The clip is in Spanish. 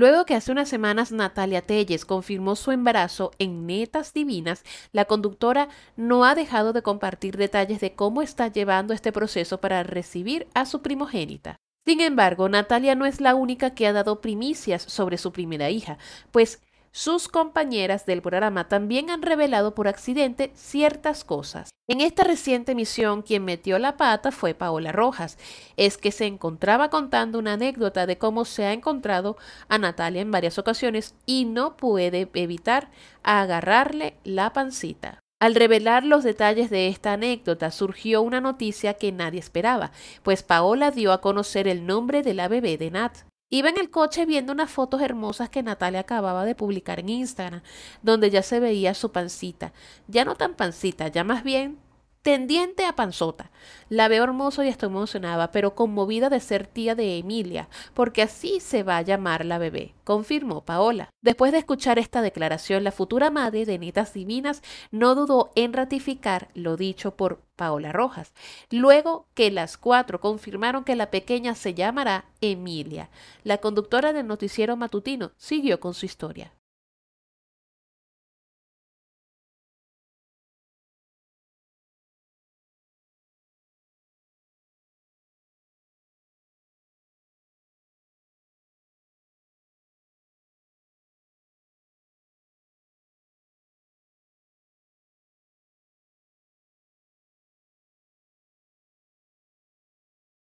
Luego que hace unas semanas Natalia Telles confirmó su embarazo en Netas Divinas, la conductora no ha dejado de compartir detalles de cómo está llevando este proceso para recibir a su primogénita. Sin embargo, Natalia no es la única que ha dado primicias sobre su primera hija, pues sus compañeras del programa también han revelado por accidente ciertas cosas. En esta reciente misión quien metió la pata fue Paola Rojas. Es que se encontraba contando una anécdota de cómo se ha encontrado a Natalia en varias ocasiones y no puede evitar agarrarle la pancita. Al revelar los detalles de esta anécdota surgió una noticia que nadie esperaba, pues Paola dio a conocer el nombre de la bebé de Nat. Iba en el coche viendo unas fotos hermosas que Natalia acababa de publicar en Instagram, donde ya se veía su pancita, ya no tan pancita, ya más bien tendiente a panzota. La veo hermosa y estoy emocionada, pero conmovida de ser tía de Emilia, porque así se va a llamar la bebé, confirmó Paola. Después de escuchar esta declaración, la futura madre de nietas Divinas no dudó en ratificar lo dicho por Paola Rojas, luego que las cuatro confirmaron que la pequeña se llamará Emilia. La conductora del noticiero matutino siguió con su historia.